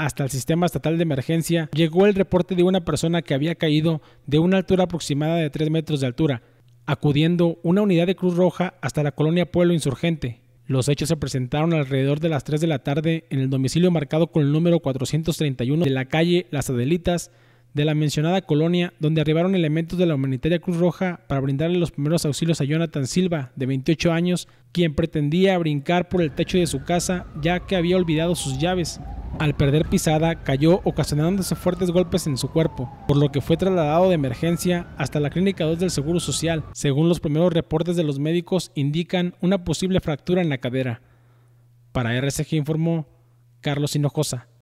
hasta el sistema estatal de emergencia, llegó el reporte de una persona que había caído de una altura aproximada de 3 metros de altura, acudiendo una unidad de Cruz Roja hasta la colonia Pueblo Insurgente. Los hechos se presentaron alrededor de las 3 de la tarde en el domicilio marcado con el número 431 de la calle Las Adelitas de la mencionada colonia, donde arribaron elementos de la humanitaria Cruz Roja para brindarle los primeros auxilios a Jonathan Silva, de 28 años, quien pretendía brincar por el techo de su casa ya que había olvidado sus llaves. Al perder pisada, cayó ocasionándose fuertes golpes en su cuerpo, por lo que fue trasladado de emergencia hasta la Clínica 2 del Seguro Social. Según los primeros reportes de los médicos, indican una posible fractura en la cadera. Para RCG informó Carlos Hinojosa.